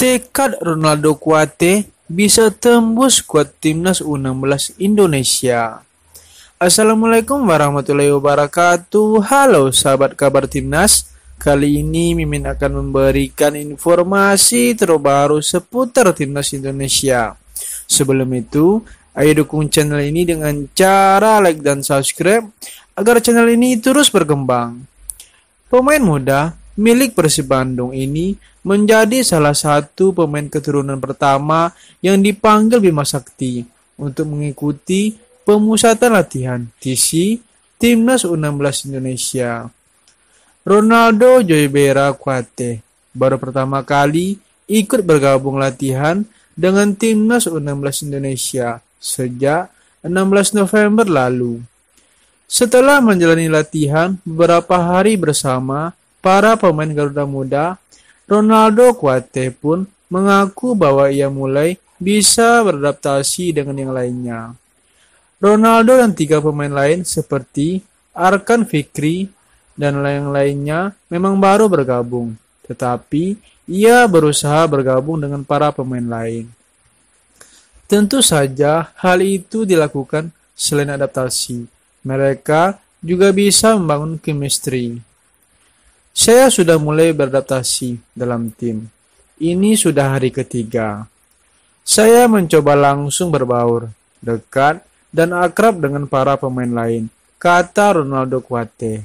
Tekad Ronaldo Kuate bisa tembus kuat timnas U16 Indonesia. Assalamualaikum warahmatullahi wabarakatuh. Halo sahabat kabar timnas. Kali ini Mimin akan memberikan informasi terbaru seputar timnas Indonesia. Sebelum itu, ayo dukung channel ini dengan cara like dan subscribe agar channel ini terus berkembang. Pemain muda milik Persib Bandung ini menjadi salah satu pemain keturunan pertama yang dipanggil Bima Sakti untuk mengikuti pemusatan latihan TC Timnas U16 Indonesia. Ronaldo Joybera Kuate baru pertama kali ikut bergabung latihan dengan Timnas U16 Indonesia sejak 16 November lalu. Setelah menjalani latihan beberapa hari bersama para pemain Garuda Muda, Ronaldo Kuate pun mengaku bahwa ia mulai bisa beradaptasi dengan yang lainnya. Ronaldo dan tiga pemain lain seperti Arkan Fikri dan lain-lainnya memang baru bergabung, tetapi ia berusaha bergabung dengan para pemain lain. Tentu saja hal itu dilakukan selain adaptasi, mereka juga bisa membangun chemistry. Saya sudah mulai beradaptasi dalam tim. Ini sudah hari ketiga. Saya mencoba langsung berbaur, dekat, dan akrab dengan para pemain lain, kata Ronaldo Kuate.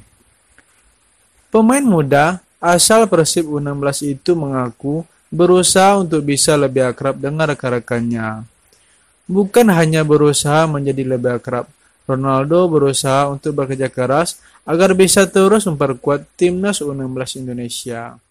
Pemain muda asal Persib U16 itu mengaku berusaha untuk bisa lebih akrab dengan rekan-rekannya. Bukan hanya berusaha menjadi lebih akrab, Ronaldo berusaha untuk bekerja keras agar bisa terus memperkuat timnas U16 Indonesia.